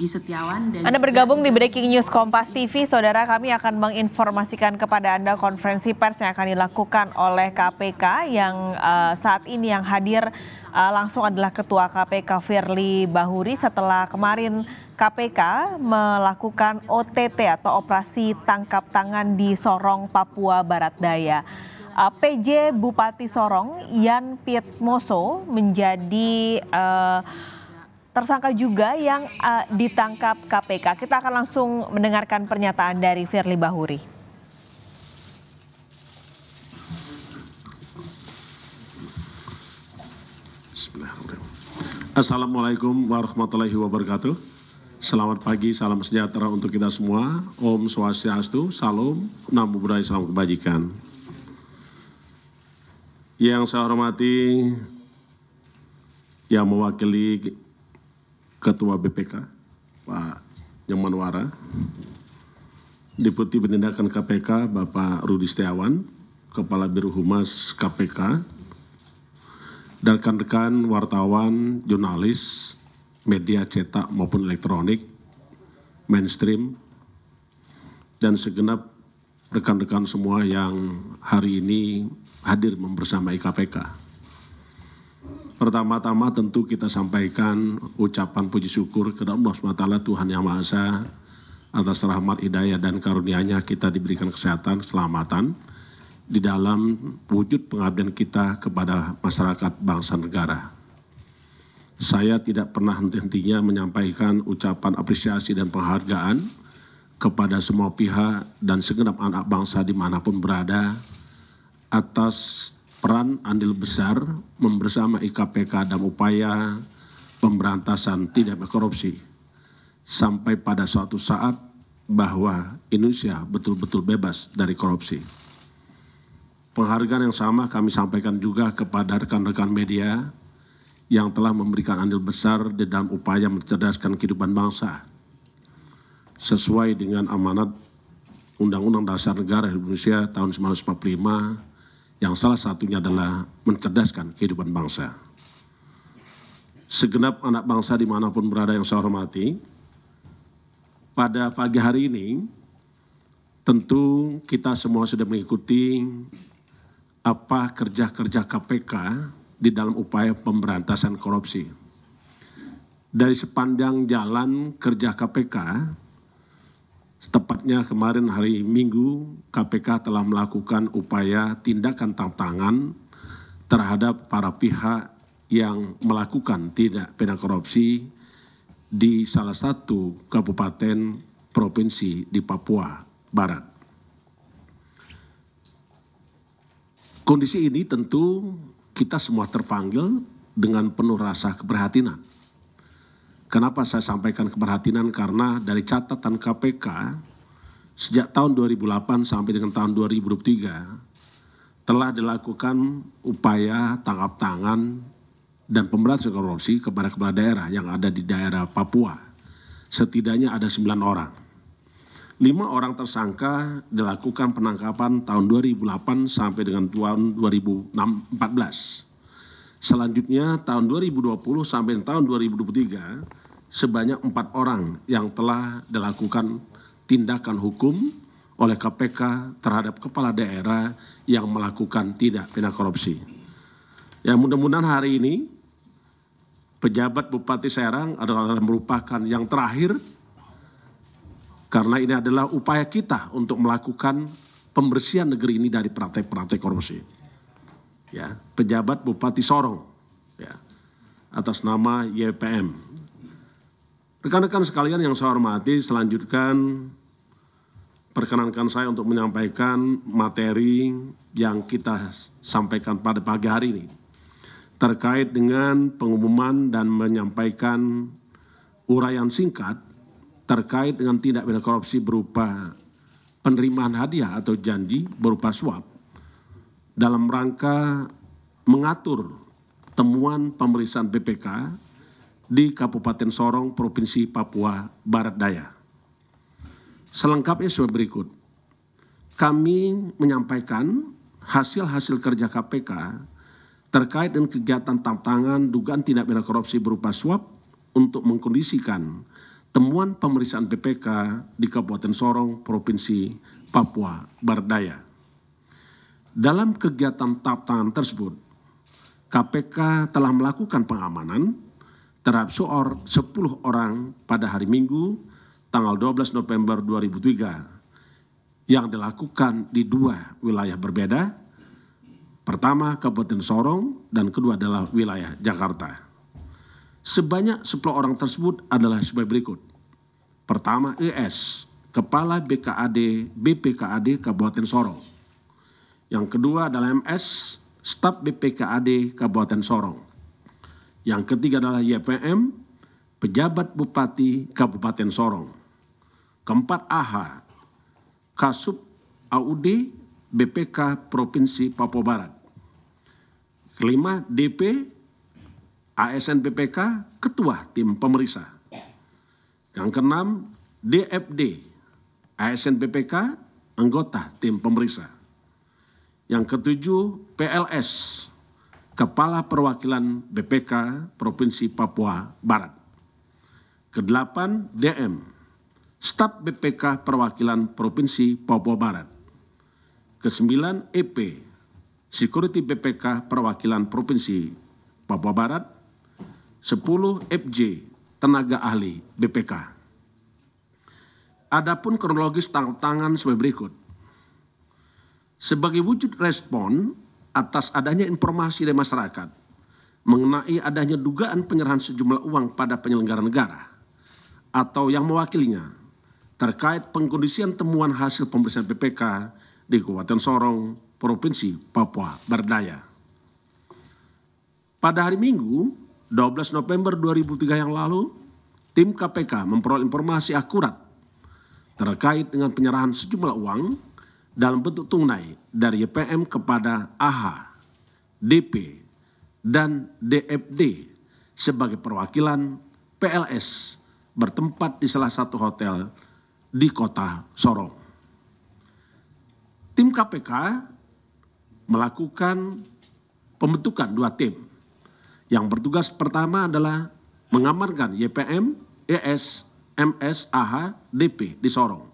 Budi Setiawan. Dan Anda bergabung di Breaking News Kompas TV, saudara kami akan menginformasikan kepada Anda konferensi pers yang akan dilakukan oleh KPK yang uh, saat ini yang hadir uh, langsung adalah Ketua KPK Firly Bahuri setelah kemarin KPK melakukan OTT atau operasi tangkap tangan di Sorong, Papua Barat Daya. Eh, PJ Bupati Sorong Yan Pietmoso menjadi uh, tersangka juga yang uh, ditangkap KPK. Kita akan langsung mendengarkan pernyataan dari Firly Bahuri. Assalamualaikum warahmatullahi wabarakatuh. Selamat pagi, salam sejahtera untuk kita semua. Om Swastiastu, Salam, Namo Buddhaya, Salam Kebajikan. Yang saya hormati, yang mewakili ketua bpk pak jamanwara deputi penindakan kpk bapak rudi setiawan kepala Biru Humas kpk dan rekan-rekan wartawan jurnalis media cetak maupun elektronik mainstream dan segenap rekan-rekan semua yang hari ini hadir membersamai KPK. Pertama-tama tentu kita sampaikan ucapan puji syukur kepada Allah SWT Tuhan Yang Maha Esa atas rahmat, hidayah, dan karunia-Nya kita diberikan kesehatan, keselamatan di dalam wujud pengabdian kita kepada masyarakat bangsa negara. Saya tidak pernah henti-hentinya menyampaikan ucapan apresiasi dan penghargaan kepada semua pihak dan segenap anak bangsa dimanapun berada atas peran andil besar membersama IKPK dalam upaya pemberantasan tidak korupsi sampai pada suatu saat bahwa Indonesia betul-betul bebas dari korupsi. Penghargaan yang sama kami sampaikan juga kepada rekan-rekan media yang telah memberikan andil besar di dalam upaya mencerdaskan kehidupan bangsa sesuai dengan amanat Undang-Undang Dasar Negara Indonesia tahun 1945 yang salah satunya adalah mencerdaskan kehidupan bangsa. Segenap anak bangsa dimanapun berada yang saya hormati, pada pagi hari ini tentu kita semua sudah mengikuti apa kerja-kerja KPK di dalam upaya pemberantasan korupsi. Dari sepanjang jalan kerja KPK, Setepatnya kemarin hari Minggu, KPK telah melakukan upaya tindakan tantangan terhadap para pihak yang melakukan tindak pidana korupsi di salah satu kabupaten provinsi di Papua Barat. Kondisi ini tentu kita semua terpanggil dengan penuh rasa keprihatinan Kenapa saya sampaikan keperhatinan? Karena dari catatan KPK sejak tahun 2008 sampai dengan tahun 2003 telah dilakukan upaya tangkap tangan dan pemberantasan korupsi kepada kepala daerah yang ada di daerah Papua. Setidaknya ada 9 orang. Lima orang tersangka dilakukan penangkapan tahun 2008 sampai dengan tahun 2014. Selanjutnya tahun 2020 sampai tahun 2023 sebanyak empat orang yang telah dilakukan tindakan hukum oleh KPK terhadap kepala daerah yang melakukan tidak pidana korupsi. Ya mudah-mudahan hari ini pejabat Bupati Serang adalah merupakan yang terakhir karena ini adalah upaya kita untuk melakukan pembersihan negeri ini dari praktek-praktek korupsi. Ya, pejabat Bupati Sorong ya, atas nama YPM Rekan-rekan sekalian yang saya hormati, selanjutkan perkenankan saya untuk menyampaikan materi yang kita sampaikan pada pagi hari ini terkait dengan pengumuman dan menyampaikan uraian singkat terkait dengan tindak pidana korupsi berupa penerimaan hadiah atau janji berupa suap dalam rangka mengatur temuan pemeriksaan BPK di Kabupaten Sorong, Provinsi Papua Barat Daya. Selengkapnya sebagai berikut. Kami menyampaikan hasil-hasil kerja KPK terkait dengan kegiatan tantangan dugaan tindak pidana korupsi berupa suap untuk mengkondisikan temuan pemeriksaan PPK di Kabupaten Sorong, Provinsi Papua Barat Daya. Dalam kegiatan tantangan tersebut, KPK telah melakukan pengamanan terhadap suor sepuluh orang pada hari Minggu tanggal 12 November 2003 yang dilakukan di dua wilayah berbeda. Pertama Kabupaten Sorong dan kedua adalah wilayah Jakarta. Sebanyak sepuluh orang tersebut adalah sebagai berikut. Pertama ES, Kepala BKAD BPKAD Kabupaten Sorong. Yang kedua adalah MS, Staf BPKAD Kabupaten Sorong yang ketiga adalah YPM, pejabat bupati Kabupaten Sorong. Keempat AH, Kasub AUD BPK Provinsi Papua Barat. Kelima DP, ASN BPK, Ketua Tim Pemeriksa. Yang keenam DFD, ASN BPK, anggota tim pemeriksa. Yang ketujuh, PLS, Kepala Perwakilan BPK Provinsi Papua Barat. Kedelapan, DM, Staf BPK Perwakilan Provinsi Papua Barat. Kesembilan, EP, Security BPK Perwakilan Provinsi Papua Barat. Sepuluh, FJ, Tenaga Ahli BPK. Adapun kronologis tangan sebagai berikut. Sebagai wujud respon atas adanya informasi dari masyarakat mengenai adanya dugaan penyerahan sejumlah uang pada penyelenggara negara atau yang mewakilinya terkait pengkondisian temuan hasil pemeriksaan PPK di Kabupaten Sorong, Provinsi Papua Berdaya. Pada hari Minggu, 12 November 2003 yang lalu, tim KPK memperoleh informasi akurat terkait dengan penyerahan sejumlah uang dalam bentuk tunai dari YPM kepada AH, DP, dan DFD sebagai perwakilan PLS bertempat di salah satu hotel di kota Sorong. Tim KPK melakukan pembentukan dua tim. Yang bertugas pertama adalah mengamarkan YPM, ES, MS, AH, DP di Sorong.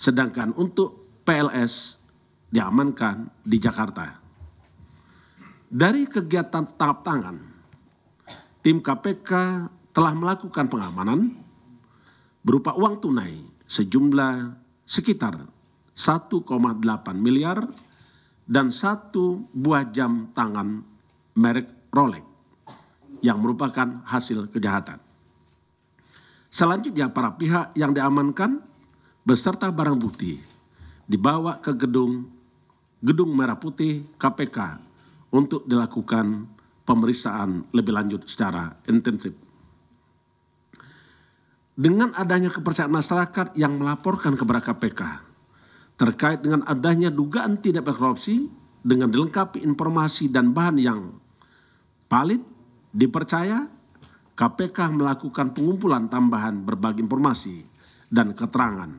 Sedangkan untuk PLS diamankan di Jakarta. Dari kegiatan tangkap tangan, tim KPK telah melakukan pengamanan berupa uang tunai sejumlah sekitar 1,8 miliar dan satu buah jam tangan merek Rolex yang merupakan hasil kejahatan. Selanjutnya para pihak yang diamankan beserta barang bukti dibawa ke gedung Gedung Merah Putih KPK untuk dilakukan pemeriksaan lebih lanjut secara intensif. Dengan adanya kepercayaan masyarakat yang melaporkan kepada KPK terkait dengan adanya dugaan tidak berkorupsi dengan dilengkapi informasi dan bahan yang valid dipercaya KPK melakukan pengumpulan tambahan berbagai informasi dan keterangan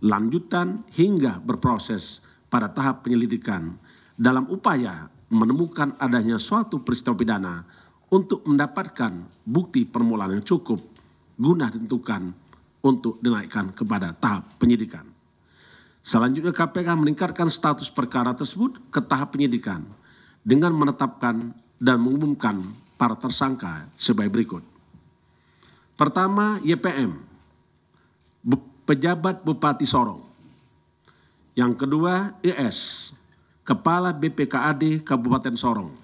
lanjutan hingga berproses pada tahap penyelidikan dalam upaya menemukan adanya suatu peristiwa pidana untuk mendapatkan bukti permulaan yang cukup guna ditentukan untuk dinaikkan kepada tahap penyidikan. Selanjutnya KPK meningkatkan status perkara tersebut ke tahap penyidikan dengan menetapkan dan mengumumkan para tersangka sebagai berikut. Pertama, YPM pejabat Bupati Sorong. Yang kedua, ES, Kepala BPKAD Kabupaten Sorong.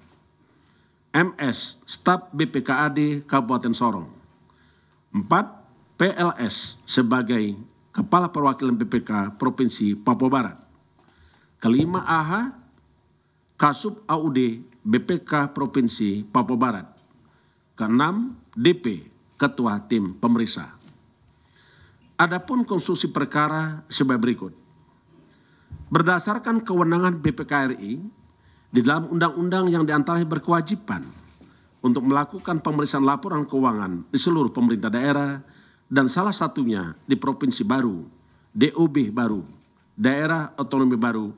MS, Staf BPKAD Kabupaten Sorong. Empat, PLS sebagai Kepala Perwakilan BPK Provinsi Papua Barat. Kelima, AH, Kasub AUD BPK Provinsi Papua Barat. Keenam, DP, Ketua Tim Pemeriksa. Adapun konstruksi perkara sebagai berikut. Berdasarkan kewenangan BPKRI di dalam undang-undang yang diantaranya berkewajiban untuk melakukan pemeriksaan laporan keuangan di seluruh pemerintah daerah dan salah satunya di provinsi baru, DOB baru, daerah otonomi baru,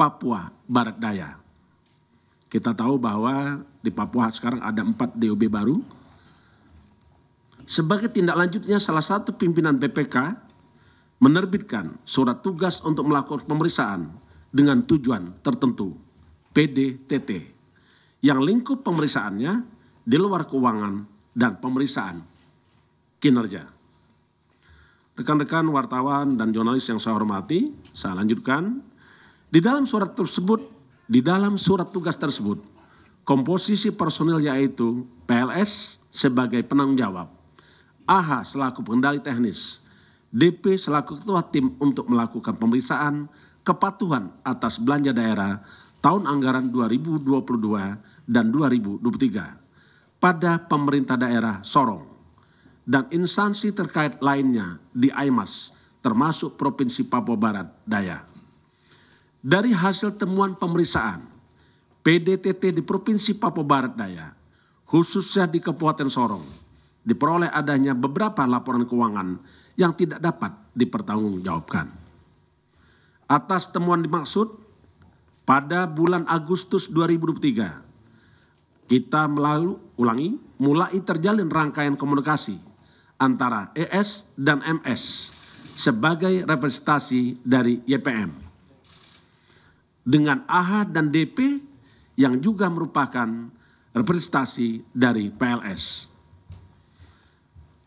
Papua Barat Daya. Kita tahu bahwa di Papua sekarang ada empat DOB baru, sebagai tindak lanjutnya salah satu pimpinan BPK menerbitkan surat tugas untuk melakukan pemeriksaan dengan tujuan tertentu PDTT yang lingkup pemeriksaannya di luar keuangan dan pemeriksaan kinerja. Rekan-rekan wartawan dan jurnalis yang saya hormati, saya lanjutkan. Di dalam surat tersebut, di dalam surat tugas tersebut, komposisi personil yaitu PLS sebagai penanggung jawab, AH selaku pengendali teknis, DP selaku ketua tim untuk melakukan pemeriksaan kepatuhan atas belanja daerah tahun anggaran 2022 dan 2023 pada pemerintah daerah Sorong dan instansi terkait lainnya di IMAS termasuk Provinsi Papua Barat Daya. Dari hasil temuan pemeriksaan, PDTT di Provinsi Papua Barat Daya, khususnya di Kabupaten Sorong, diperoleh adanya beberapa laporan keuangan yang tidak dapat dipertanggungjawabkan. Atas temuan dimaksud, pada bulan Agustus 2023, kita melalui ulangi, mulai terjalin rangkaian komunikasi antara ES dan MS sebagai representasi dari YPM. Dengan AH dan DP yang juga merupakan representasi dari PLS.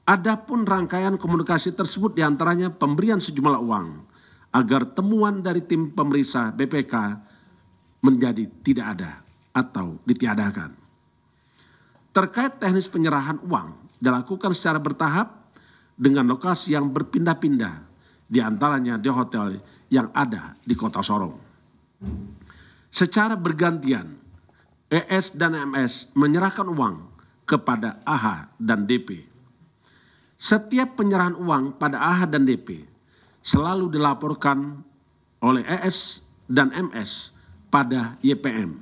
Adapun rangkaian komunikasi tersebut diantaranya pemberian sejumlah uang agar temuan dari tim pemeriksa BPK menjadi tidak ada atau ditiadakan. Terkait teknis penyerahan uang dilakukan secara bertahap dengan lokasi yang berpindah-pindah diantaranya di hotel yang ada di kota Sorong. Secara bergantian, ES dan MS menyerahkan uang kepada AH dan DP setiap penyerahan uang pada AH dan DP selalu dilaporkan oleh ES dan MS pada YPM.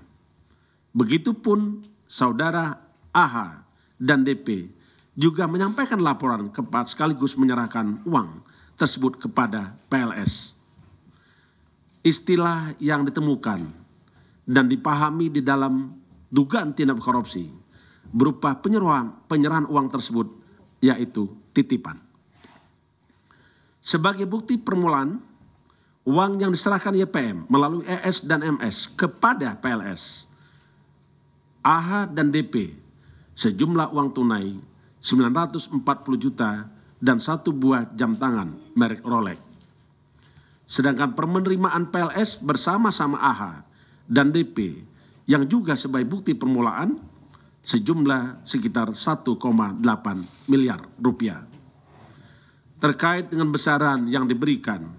Begitupun saudara AH dan DP juga menyampaikan laporan kepada sekaligus menyerahkan uang tersebut kepada PLS. Istilah yang ditemukan dan dipahami di dalam dugaan tindak korupsi berupa penyerahan, penyerahan uang tersebut yaitu titipan. Sebagai bukti permulaan, uang yang diserahkan YPM melalui ES dan MS kepada PLS, AH dan DP sejumlah uang tunai 940 juta dan satu buah jam tangan merek Rolex. Sedangkan penerimaan PLS bersama-sama AH dan DP yang juga sebagai bukti permulaan sejumlah sekitar 1,8 miliar rupiah. Terkait dengan besaran yang diberikan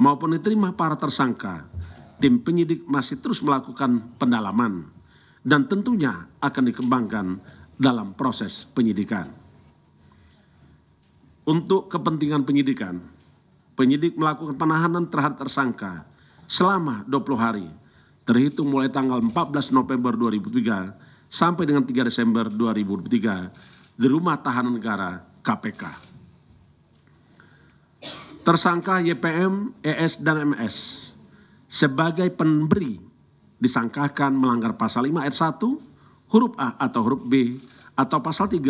maupun diterima para tersangka, tim penyidik masih terus melakukan pendalaman dan tentunya akan dikembangkan dalam proses penyidikan. Untuk kepentingan penyidikan, penyidik melakukan penahanan terhadap tersangka selama 20 hari, terhitung mulai tanggal 14 November 2003 sampai dengan 3 Desember 2023 di Rumah Tahanan Negara KPK. Tersangka YPM, ES, dan MS sebagai pemberi disangkakan melanggar pasal 5 ayat 1 huruf A atau huruf B atau pasal 13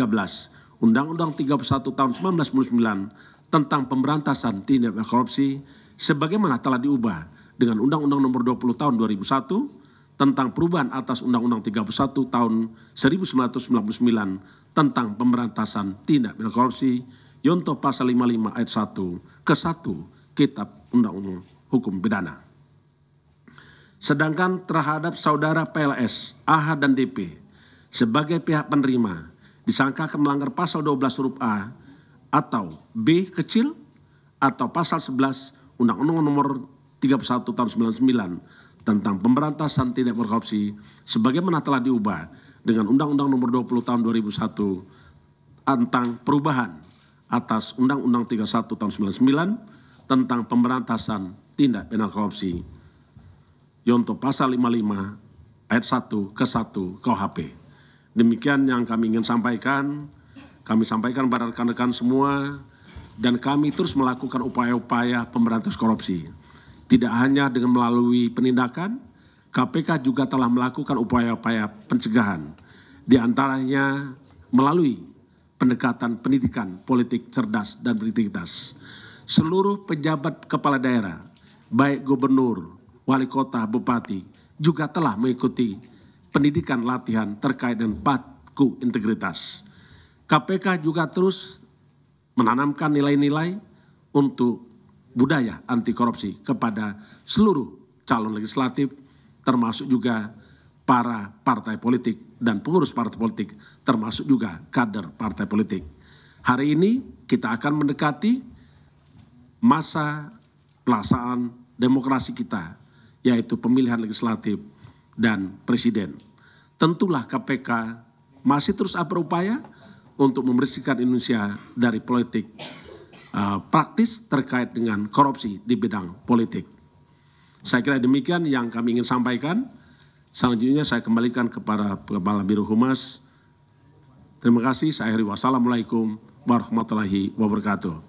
Undang-Undang 31 tahun 1999 tentang pemberantasan tindak korupsi sebagaimana telah diubah dengan Undang-Undang nomor 20 tahun 2001 tentang perubahan atas Undang-Undang 31 tahun 1999 tentang pemberantasan tindak pidana korupsi Yonto pasal 55 ayat 1 ke 1 Kitab Undang-Undang Hukum Pidana. Sedangkan terhadap saudara PLS, AH dan DP sebagai pihak penerima disangkakan melanggar pasal 12 huruf A atau B kecil atau pasal 11 Undang-Undang nomor 31 tahun 99 tentang pemberantasan tindak korupsi sebagaimana telah diubah dengan Undang-Undang Nomor 20 Tahun 2001 tentang perubahan atas Undang-Undang 31 Tahun 99 tentang pemberantasan tindak pidana korupsi yonto pasal 55 ayat 1 ke 1 KUHP. Demikian yang kami ingin sampaikan. Kami sampaikan kepada rekan-rekan semua dan kami terus melakukan upaya-upaya pemberantasan korupsi. Tidak hanya dengan melalui penindakan, KPK juga telah melakukan upaya-upaya pencegahan, di antaranya melalui pendekatan pendidikan politik cerdas dan berintegritas. Seluruh pejabat kepala daerah, baik gubernur, wali kota, bupati, juga telah mengikuti pendidikan latihan terkait dengan patku integritas. KPK juga terus menanamkan nilai-nilai untuk budaya anti korupsi kepada seluruh calon legislatif termasuk juga para partai politik dan pengurus partai politik termasuk juga kader partai politik. Hari ini kita akan mendekati masa pelaksanaan demokrasi kita yaitu pemilihan legislatif dan presiden. Tentulah KPK masih terus berupaya untuk membersihkan Indonesia dari politik Eh, praktis terkait dengan korupsi di bidang politik. Saya kira demikian yang kami ingin sampaikan. Selanjutnya saya kembalikan kepada Kepala Biro Humas. Terima kasih. Saya akhiri. Wassalamualaikum warahmatullahi wabarakatuh.